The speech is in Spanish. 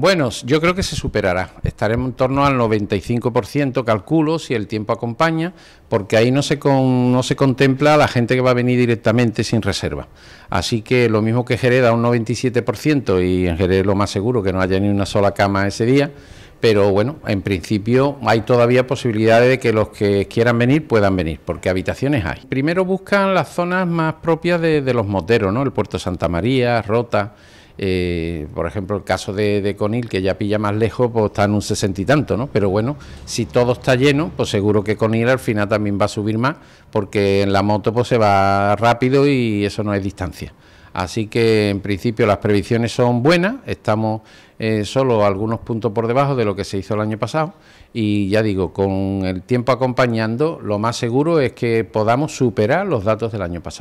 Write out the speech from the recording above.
Bueno, yo creo que se superará. Estaremos en torno al 95%, calculo, si el tiempo acompaña, porque ahí no se, no se contempla la gente que va a venir directamente sin reserva. Así que lo mismo que Jerez da un 97% y en Jerez lo más seguro que no haya ni una sola cama ese día, pero bueno, en principio hay todavía posibilidades de que los que quieran venir puedan venir, porque habitaciones hay. Primero buscan las zonas más propias de, de los moteros, ¿no? El Puerto Santa María, Rota eh, por ejemplo, el caso de, Conil, que ya pilla más lejos, pues está en un sesenta y tanto, ¿no? Pero bueno, si todo está lleno, pues seguro que Conil al final también va a subir más, porque en la moto pues se va rápido y eso no es distancia. Así que en principio las previsiones son buenas, estamos eh, solo algunos puntos por debajo de lo que se hizo el año pasado y ya digo, con el tiempo acompañando, lo más seguro es que podamos superar los datos del año pasado.